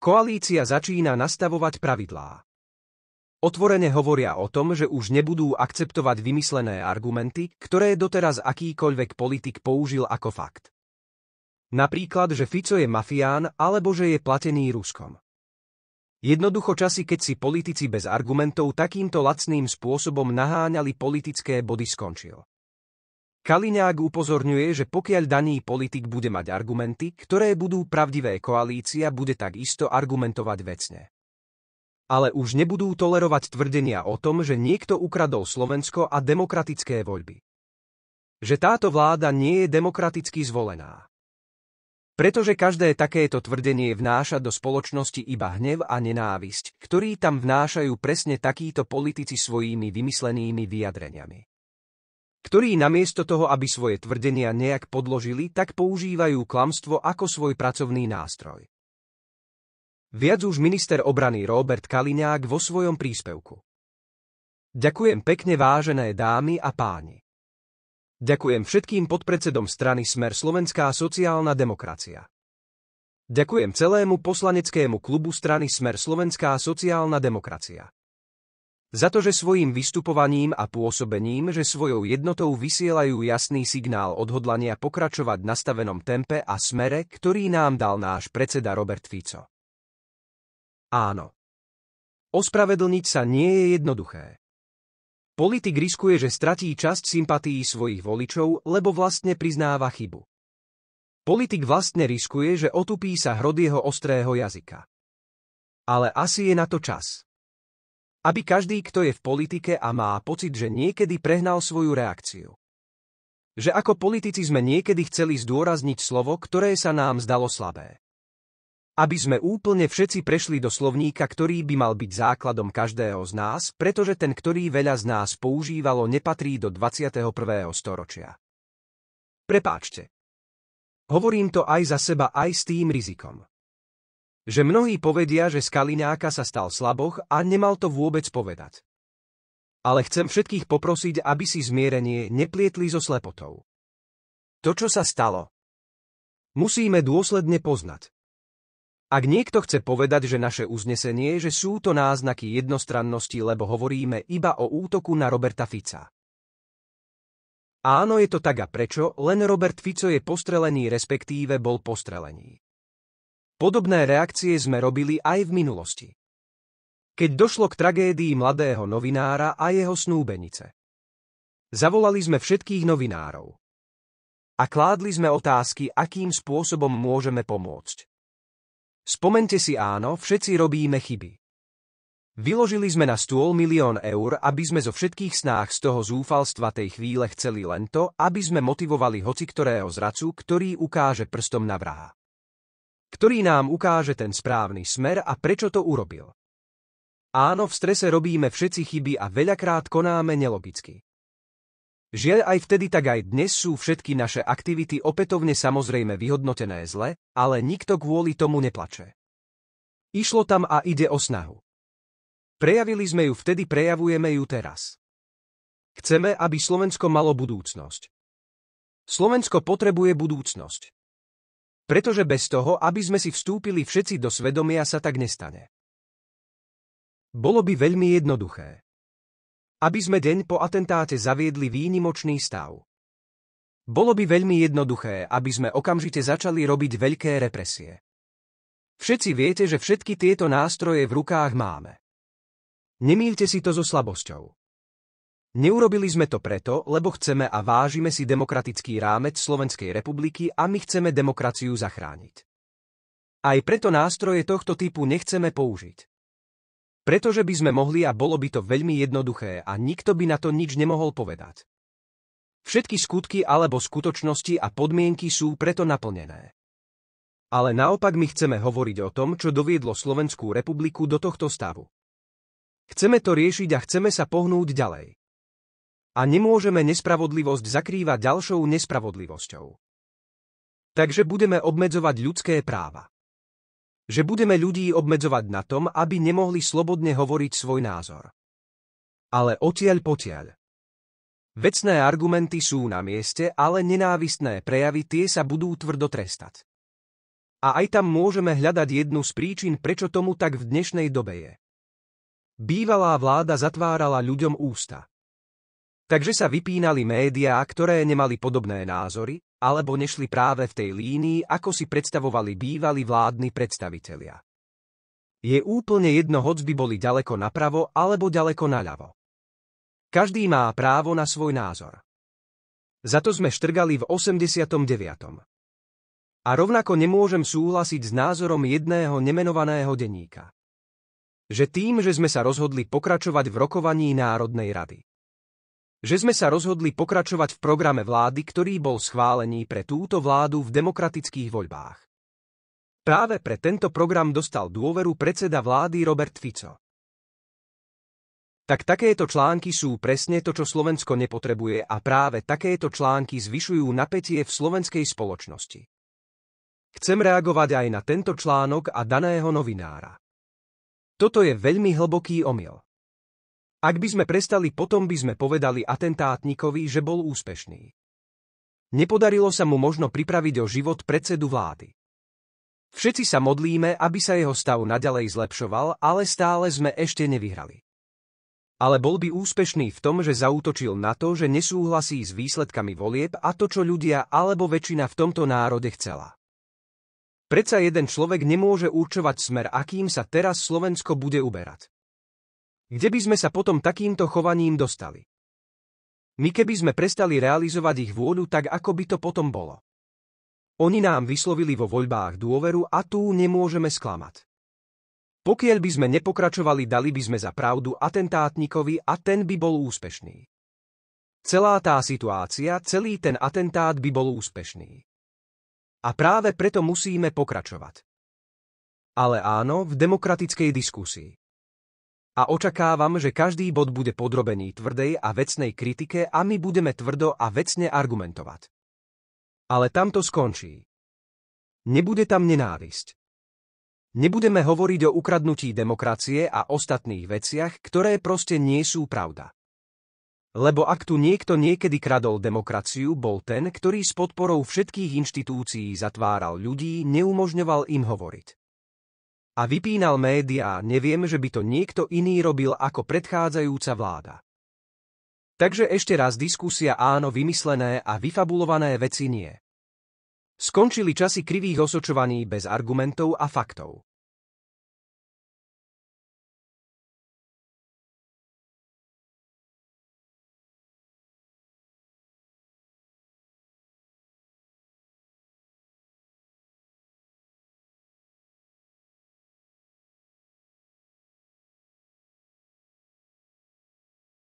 Koalícia začína nastavovať pravidlá. Otvorene hovoria o tom, že už nebudú akceptovať vymyslené argumenty, ktoré doteraz akýkoľvek politik použil ako fakt. Napríklad, že Fico je mafián alebo že je platený Ruskom. Jednoducho časy, keď si politici bez argumentov takýmto lacným spôsobom naháňali politické body skončil. Kaliňák upozorňuje, že pokiaľ daný politik bude mať argumenty, ktoré budú pravdivé, koalícia bude takisto argumentovať vecne. Ale už nebudú tolerovať tvrdenia o tom, že niekto ukradol Slovensko a demokratické voľby. Že táto vláda nie je demokraticky zvolená. Pretože každé takéto tvrdenie vnáša do spoločnosti iba hnev a nenávisť, ktorý tam vnášajú presne takíto politici svojimi vymyslenými vyjadreniami ktorí namiesto toho, aby svoje tvrdenia nejak podložili, tak používajú klamstvo ako svoj pracovný nástroj. Viac už minister obrany Robert Kaliňák vo svojom príspevku. Ďakujem pekne vážené dámy a páni. Ďakujem všetkým podpredsedom strany Smer Slovenská sociálna demokracia. Ďakujem celému poslaneckému klubu strany Smer Slovenská sociálna demokracia za to, že svojim vystupovaním a pôsobením, že svojou jednotou vysielajú jasný signál odhodlania pokračovať nastavenom tempe a smere, ktorý nám dal náš predseda Robert Fico. Áno. Ospravedlniť sa nie je jednoduché. Politik riskuje, že stratí časť sympatií svojich voličov, lebo vlastne priznáva chybu. Politik vlastne riskuje, že otupí sa hrod jeho ostrého jazyka. Ale asi je na to čas. Aby každý, kto je v politike a má pocit, že niekedy prehnal svoju reakciu. Že ako politici sme niekedy chceli zdôrazniť slovo, ktoré sa nám zdalo slabé. Aby sme úplne všetci prešli do slovníka, ktorý by mal byť základom každého z nás, pretože ten, ktorý veľa z nás používalo, nepatrí do 21. storočia. Prepáčte. Hovorím to aj za seba, aj s tým rizikom že mnohí povedia, že z sa stal slaboch a nemal to vôbec povedať. Ale chcem všetkých poprosiť, aby si zmierenie neplietli so slepotou. To, čo sa stalo, musíme dôsledne poznať. Ak niekto chce povedať, že naše uznesenie, že sú to náznaky jednostrannosti, lebo hovoríme iba o útoku na Roberta Fica. Áno, je to tak a prečo, len Robert Fico je postrelený, respektíve bol postrelený. Podobné reakcie sme robili aj v minulosti. Keď došlo k tragédii mladého novinára a jeho snúbenice. Zavolali sme všetkých novinárov. A kládli sme otázky, akým spôsobom môžeme pomôcť. Spomente si áno, všetci robíme chyby. Vyložili sme na stôl milión eur, aby sme zo všetkých snách z toho zúfalstva tej chvíle chceli len to, aby sme motivovali hoci ktorého zracu, ktorý ukáže prstom na vraha ktorý nám ukáže ten správny smer a prečo to urobil. Áno, v strese robíme všetci chyby a veľakrát konáme nelogicky. Žiaľ aj vtedy tak aj dnes sú všetky naše aktivity opätovne samozrejme vyhodnotené zle, ale nikto kvôli tomu neplače. Išlo tam a ide o snahu. Prejavili sme ju vtedy, prejavujeme ju teraz. Chceme, aby Slovensko malo budúcnosť. Slovensko potrebuje budúcnosť pretože bez toho, aby sme si vstúpili všetci do svedomia, sa tak nestane. Bolo by veľmi jednoduché. Aby sme deň po atentáte zaviedli výnimočný stav. Bolo by veľmi jednoduché, aby sme okamžite začali robiť veľké represie. Všetci viete, že všetky tieto nástroje v rukách máme. Nemýlte si to so slabosťou. Neurobili sme to preto, lebo chceme a vážime si demokratický rámec Slovenskej republiky a my chceme demokraciu zachrániť. Aj preto nástroje tohto typu nechceme použiť. Pretože by sme mohli a bolo by to veľmi jednoduché a nikto by na to nič nemohol povedať. Všetky skutky alebo skutočnosti a podmienky sú preto naplnené. Ale naopak my chceme hovoriť o tom, čo doviedlo Slovenskú republiku do tohto stavu. Chceme to riešiť a chceme sa pohnúť ďalej. A nemôžeme nespravodlivosť zakrývať ďalšou nespravodlivosťou. Takže budeme obmedzovať ľudské práva. Že budeme ľudí obmedzovať na tom, aby nemohli slobodne hovoriť svoj názor. Ale odtiaľ potiaľ. Vecné argumenty sú na mieste, ale nenávistné prejavy tie sa budú tvrdo trestať. A aj tam môžeme hľadať jednu z príčin, prečo tomu tak v dnešnej dobe je. Bývalá vláda zatvárala ľuďom ústa. Takže sa vypínali médiá, ktoré nemali podobné názory, alebo nešli práve v tej línii, ako si predstavovali bývalí vládni predstavitelia. Je úplne jedno, hoc by boli ďaleko napravo alebo ďaleko naľavo. Každý má právo na svoj názor. Za to sme štrgali v 89. A rovnako nemôžem súhlasiť s názorom jedného nemenovaného denníka. Že tým, že sme sa rozhodli pokračovať v rokovaní Národnej rady že sme sa rozhodli pokračovať v programe vlády, ktorý bol schválený pre túto vládu v demokratických voľbách. Práve pre tento program dostal dôveru predseda vlády Robert Fico. Tak takéto články sú presne to, čo Slovensko nepotrebuje a práve takéto články zvyšujú napätie v slovenskej spoločnosti. Chcem reagovať aj na tento článok a daného novinára. Toto je veľmi hlboký omyl. Ak by sme prestali, potom by sme povedali atentátnikovi, že bol úspešný. Nepodarilo sa mu možno pripraviť o život predsedu vlády. Všetci sa modlíme, aby sa jeho stav naďalej zlepšoval, ale stále sme ešte nevyhrali. Ale bol by úspešný v tom, že zautočil na to, že nesúhlasí s výsledkami volieb a to, čo ľudia alebo väčšina v tomto národe chcela. Preca jeden človek nemôže určovať smer, akým sa teraz Slovensko bude uberať. Kde by sme sa potom takýmto chovaním dostali? My keby sme prestali realizovať ich vôľu, tak ako by to potom bolo? Oni nám vyslovili vo voľbách dôveru a tu nemôžeme sklamať. Pokiaľ by sme nepokračovali, dali by sme za pravdu atentátnikovi a ten by bol úspešný. Celá tá situácia, celý ten atentát by bol úspešný. A práve preto musíme pokračovať. Ale áno, v demokratickej diskusii. A očakávam, že každý bod bude podrobený tvrdej a vecnej kritike a my budeme tvrdo a vecne argumentovať. Ale tam to skončí. Nebude tam nenávisť. Nebudeme hovoriť o ukradnutí demokracie a ostatných veciach, ktoré proste nie sú pravda. Lebo ak tu niekto niekedy kradol demokraciu, bol ten, ktorý s podporou všetkých inštitúcií zatváral ľudí, neumožňoval im hovoriť a vypínal médiá, neviem, že by to niekto iný robil ako predchádzajúca vláda. Takže ešte raz diskusia áno vymyslené a vyfabulované veci nie. Skončili časy krivých osočovaní bez argumentov a faktov.